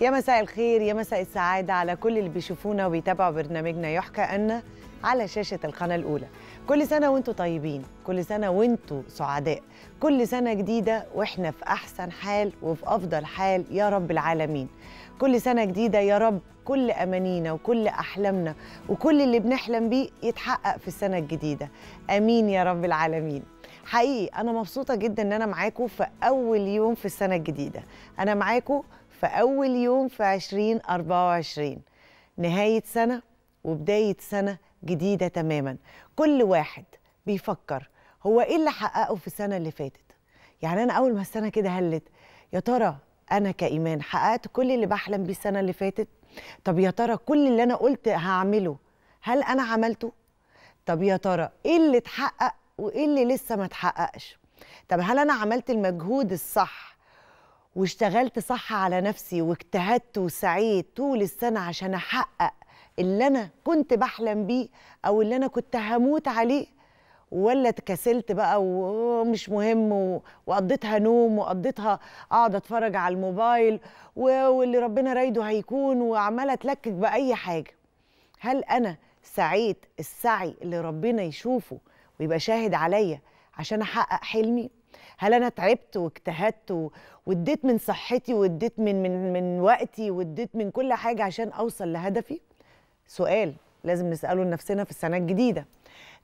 يا مساء الخير يا مساء السعادة على كل اللي بيشوفونا وبيتابعوا برنامجنا يحكى أن على شاشة القناة الأولى كل سنة وانتوا طيبين كل سنة وانتوا سعداء كل سنة جديدة واحنا في أحسن حال وفي أفضل حال يا رب العالمين كل سنة جديدة يا رب كل أمانينا وكل أحلامنا وكل اللي بنحلم بيه يتحقق في السنة الجديدة أمين يا رب العالمين حقيقي أنا مبسوطة جدا إن أنا معاكم في أول يوم في السنة الجديدة أنا معاكم في أول يوم في 2024 نهاية سنة وبداية سنة جديدة تماما كل واحد بيفكر هو إيه اللي حققه في السنة اللي فاتت يعني أنا أول ما السنة كده هلت يا ترى أنا كإيمان حققت كل اللي بحلم بيه السنة اللي فاتت طب يا ترى كل اللي أنا قلت هعمله هل أنا عملته طب يا ترى إيه اللي اتحقق وإيه اللي لسه ما اتحققش طب هل أنا عملت المجهود الصح واشتغلت صح على نفسي واجتهدت وسعيت طول السنة عشان أحقق اللي أنا كنت بحلم بيه أو اللي أنا كنت هموت عليه ولا اتكسلت بقى ومش مهم وقضيتها نوم وقضيتها اقعد اتفرج على الموبايل واللي ربنا رايده هيكون وعماله اتلكك باي حاجه هل انا سعيت السعي اللي ربنا يشوفه ويبقى شاهد عليا عشان احقق حلمي هل انا تعبت واجتهدت واديت من صحتي واديت من من من وقتي واديت من كل حاجه عشان اوصل لهدفي سؤال لازم نساله لنفسنا في السنه الجديده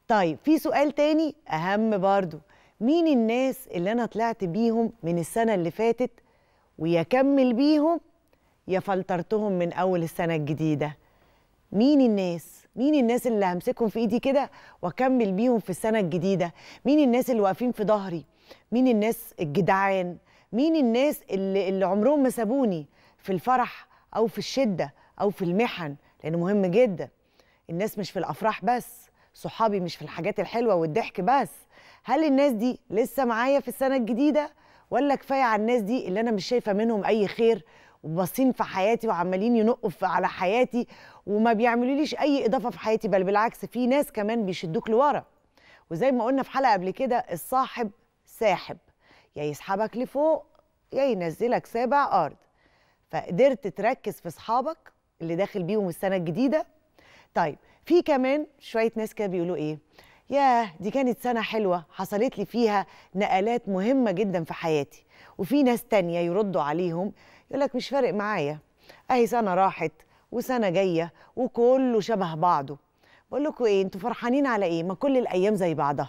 طيب في سؤال تاني اهم برضو مين الناس اللي انا طلعت بيهم من السنه اللي فاتت ويكمل بيهم يا فلترتهم من اول السنه الجديده مين الناس مين الناس اللي همسكهم في ايدي كده واكمل بيهم في السنه الجديده مين الناس اللي واقفين في ظهري مين الناس الجدعان مين الناس اللي, اللي عمرهم ما سابوني في الفرح او في الشده او في المحن لانه مهم جدا الناس مش في الافراح بس صحابي مش في الحاجات الحلوه والضحك بس هل الناس دي لسه معايا في السنه الجديده ولا كفايه على الناس دي اللي انا مش شايفه منهم اي خير وباصين في حياتي وعمالين ينقوا على حياتي وما بيعملوليش اي اضافه في حياتي بل بالعكس في ناس كمان بيشدوك لورا وزي ما قلنا في حلقه قبل كده الصاحب ساحب يا يسحبك لفوق يا ينزلك سابع ارض فقدرت تركز في اصحابك اللي داخل بيهم السنه الجديده طيب في كمان شويه ناس كده بيقولوا ايه يا دي كانت سنه حلوه حصلت لي فيها نقلات مهمه جدا في حياتي وفي ناس تانية يردوا عليهم يقول لك مش فارق معايا اهي سنه راحت وسنه جايه وكله شبه بعضه بقول لكم ايه انتوا فرحانين على ايه ما كل الايام زي بعضها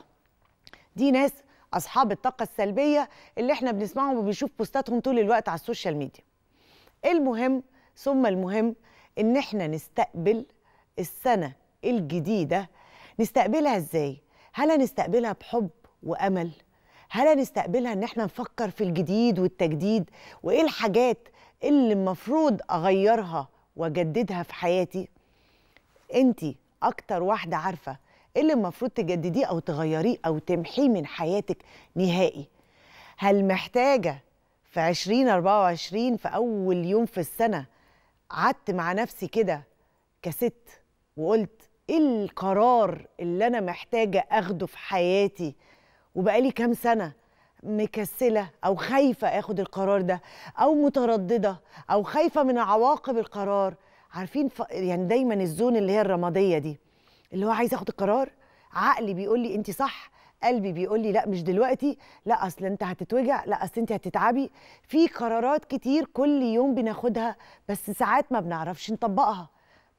دي ناس اصحاب الطاقه السلبيه اللي احنا بنسمعهم وبنشوف بوستاتهم طول الوقت على السوشيال ميديا المهم ثم المهم ان احنا نستقبل السنه الجديده نستقبلها ازاي هل نستقبلها بحب وامل هل نستقبلها ان احنا نفكر في الجديد والتجديد وايه الحاجات اللي المفروض اغيرها واجددها في حياتي انت اكتر واحده عارفه ايه اللي المفروض تجدديه او تغيريه او تمحيه من حياتك نهائي هل محتاجه في 2024 في اول يوم في السنه قعدت مع نفسي كده كست وقلت ايه القرار اللي انا محتاجه اخده في حياتي وبقالي كام سنه مكسله او خايفه اخد القرار ده او متردده او خايفه من عواقب القرار عارفين ف... يعني دايما الزون اللي هي الرماديه دي اللي هو عايز اخد القرار عقلي بيقول لي انت صح قلبي بيقول لي لا مش دلوقتي لا اصل انت هتتوجع لا اصل انت هتتعبي في قرارات كتير كل يوم بناخدها بس ساعات ما بنعرفش نطبقها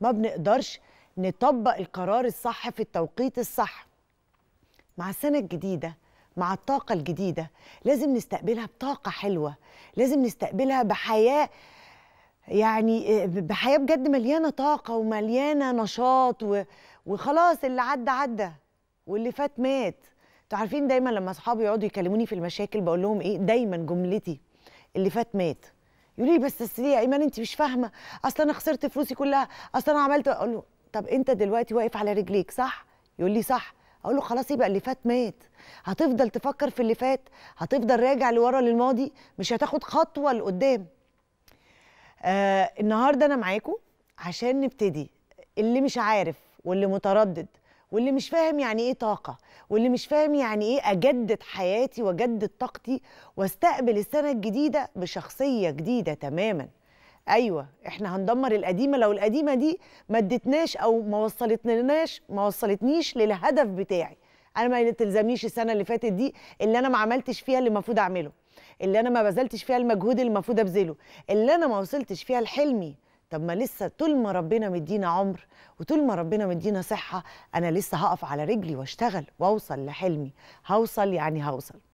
ما بنقدرش نطبق القرار الصح في التوقيت الصح مع السنه الجديده مع الطاقه الجديده لازم نستقبلها بطاقه حلوه لازم نستقبلها بحياه يعني بحياه بجد مليانه طاقه ومليانه نشاط و... وخلاص اللي عدى عدى واللي فات مات انتوا عارفين دايما لما اصحابي يقعدوا يكلموني في المشاكل بقول لهم ايه دايما جملتي اللي فات مات يقولوا لي بس اصل يا ايمان انت مش فاهمه اصل انا خسرت فلوسي كلها اصل انا عملت اقول له طب انت دلوقتي واقف على رجليك صح يقول لي صح اقول له خلاص يبقى اللي فات مات هتفضل تفكر في اللي فات هتفضل راجع لورا للماضي مش هتاخد خطوه لقدام آه النهارده انا معاكم عشان نبتدي اللي مش عارف واللي متردد واللي مش فاهم يعني ايه طاقه واللي مش فاهم يعني ايه اجدد حياتي واجدد طاقتي واستقبل السنه الجديده بشخصيه جديده تماما ايوه احنا هندمر القديمه لو القديمه دي ما ادتناش او ما وصلتناش ما وصلتنيش للهدف بتاعي انا ما تلزمنيش السنه اللي فاتت دي اللي انا ما عملتش فيها اللي المفروض اعمله اللي انا ما بذلتش فيها المجهود اللي المفروض ابذله اللي انا ما وصلتش فيها لحلمي طب ما لسه طول ما ربنا مدينا عمر وطول ما ربنا مدينا صحة أنا لسه هقف على رجلي واشتغل واوصل لحلمي هوصل يعني هوصل